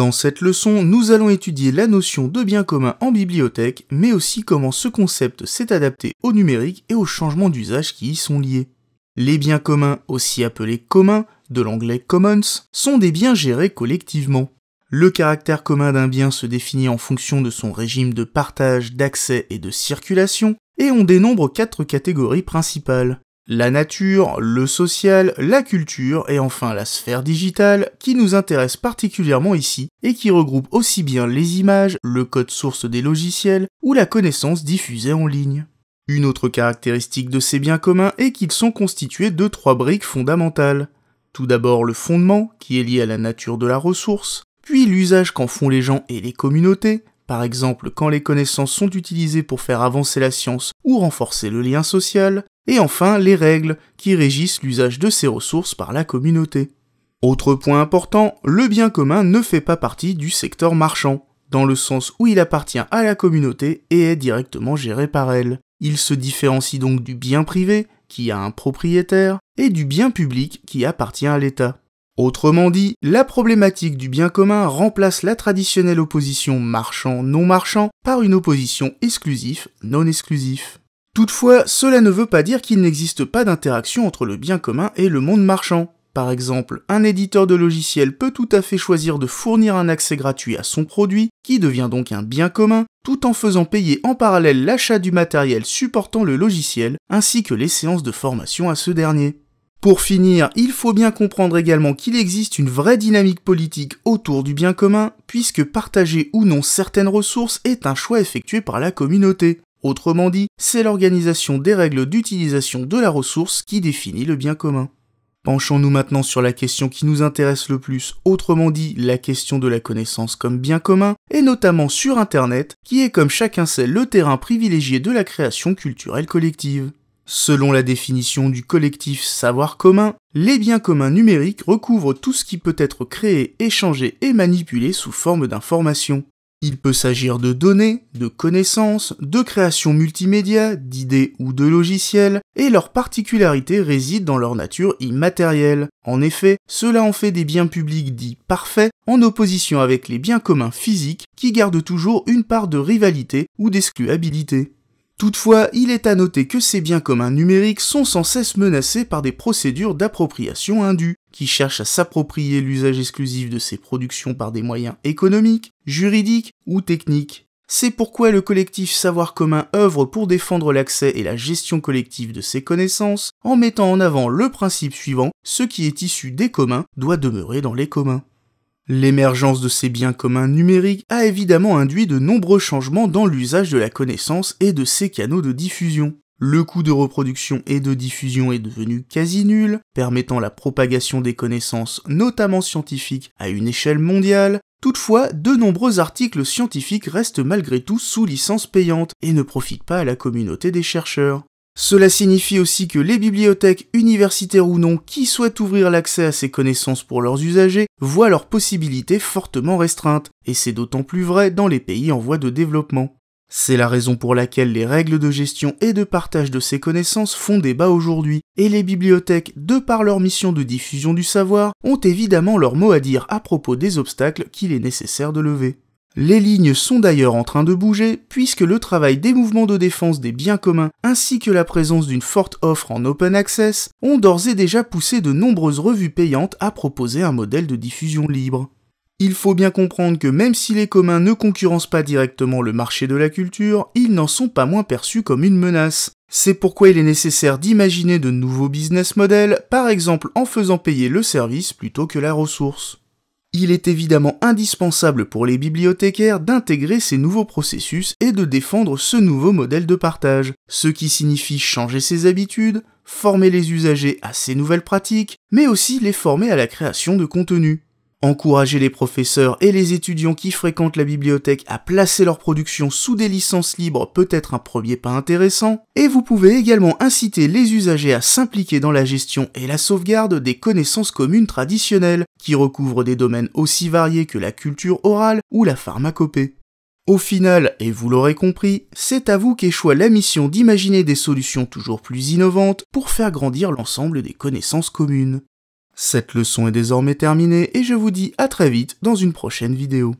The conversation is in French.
Dans cette leçon, nous allons étudier la notion de bien commun en bibliothèque, mais aussi comment ce concept s'est adapté au numérique et aux changements d'usage qui y sont liés. Les biens communs, aussi appelés communs, de l'anglais commons, sont des biens gérés collectivement. Le caractère commun d'un bien se définit en fonction de son régime de partage, d'accès et de circulation, et on dénombre quatre catégories principales la nature, le social, la culture et enfin la sphère digitale qui nous intéresse particulièrement ici et qui regroupe aussi bien les images, le code source des logiciels ou la connaissance diffusée en ligne. Une autre caractéristique de ces biens communs est qu'ils sont constitués de trois briques fondamentales. Tout d'abord le fondement, qui est lié à la nature de la ressource, puis l'usage qu'en font les gens et les communautés, par exemple quand les connaissances sont utilisées pour faire avancer la science ou renforcer le lien social, et enfin les règles qui régissent l'usage de ces ressources par la communauté. Autre point important, le bien commun ne fait pas partie du secteur marchand, dans le sens où il appartient à la communauté et est directement géré par elle. Il se différencie donc du bien privé, qui a un propriétaire, et du bien public qui appartient à l'État. Autrement dit, la problématique du bien commun remplace la traditionnelle opposition marchand-non marchand par une opposition exclusif-non exclusif. Toutefois, cela ne veut pas dire qu'il n'existe pas d'interaction entre le bien commun et le monde marchand. Par exemple, un éditeur de logiciel peut tout à fait choisir de fournir un accès gratuit à son produit, qui devient donc un bien commun, tout en faisant payer en parallèle l'achat du matériel supportant le logiciel, ainsi que les séances de formation à ce dernier. Pour finir, il faut bien comprendre également qu'il existe une vraie dynamique politique autour du bien commun, puisque partager ou non certaines ressources est un choix effectué par la communauté. Autrement dit, c'est l'organisation des règles d'utilisation de la ressource qui définit le bien commun. Penchons-nous maintenant sur la question qui nous intéresse le plus, autrement dit la question de la connaissance comme bien commun, et notamment sur Internet, qui est comme chacun sait le terrain privilégié de la création culturelle collective. Selon la définition du collectif savoir commun, les biens communs numériques recouvrent tout ce qui peut être créé, échangé et manipulé sous forme d'information. Il peut s'agir de données, de connaissances, de créations multimédia, d'idées ou de logiciels, et leur particularité réside dans leur nature immatérielle. En effet, cela en fait des biens publics dits parfaits, en opposition avec les biens communs physiques qui gardent toujours une part de rivalité ou d'excluabilité. Toutefois, il est à noter que ces biens communs numériques sont sans cesse menacés par des procédures d'appropriation indues, qui cherche à s'approprier l'usage exclusif de ses productions par des moyens économiques, juridiques ou techniques. C'est pourquoi le collectif Savoir commun œuvre pour défendre l'accès et la gestion collective de ses connaissances en mettant en avant le principe suivant, ce qui est issu des communs doit demeurer dans les communs. L'émergence de ces biens communs numériques a évidemment induit de nombreux changements dans l'usage de la connaissance et de ses canaux de diffusion. Le coût de reproduction et de diffusion est devenu quasi nul, permettant la propagation des connaissances, notamment scientifiques, à une échelle mondiale. Toutefois, de nombreux articles scientifiques restent malgré tout sous licence payante et ne profitent pas à la communauté des chercheurs. Cela signifie aussi que les bibliothèques, universitaires ou non, qui souhaitent ouvrir l'accès à ces connaissances pour leurs usagers, voient leurs possibilités fortement restreintes, et c'est d'autant plus vrai dans les pays en voie de développement. C'est la raison pour laquelle les règles de gestion et de partage de ces connaissances font débat aujourd'hui, et les bibliothèques, de par leur mission de diffusion du savoir, ont évidemment leur mot à dire à propos des obstacles qu'il est nécessaire de lever. Les lignes sont d'ailleurs en train de bouger, puisque le travail des mouvements de défense des biens communs, ainsi que la présence d'une forte offre en open access, ont d'ores et déjà poussé de nombreuses revues payantes à proposer un modèle de diffusion libre. Il faut bien comprendre que même si les communs ne concurrencent pas directement le marché de la culture, ils n'en sont pas moins perçus comme une menace. C'est pourquoi il est nécessaire d'imaginer de nouveaux business models, par exemple en faisant payer le service plutôt que la ressource. Il est évidemment indispensable pour les bibliothécaires d'intégrer ces nouveaux processus et de défendre ce nouveau modèle de partage, ce qui signifie changer ses habitudes, former les usagers à ces nouvelles pratiques, mais aussi les former à la création de contenu. Encourager les professeurs et les étudiants qui fréquentent la bibliothèque à placer leurs productions sous des licences libres peut être un premier pas intéressant, et vous pouvez également inciter les usagers à s'impliquer dans la gestion et la sauvegarde des connaissances communes traditionnelles, qui recouvrent des domaines aussi variés que la culture orale ou la pharmacopée. Au final, et vous l'aurez compris, c'est à vous qu'échoit la mission d'imaginer des solutions toujours plus innovantes pour faire grandir l'ensemble des connaissances communes. Cette leçon est désormais terminée et je vous dis à très vite dans une prochaine vidéo.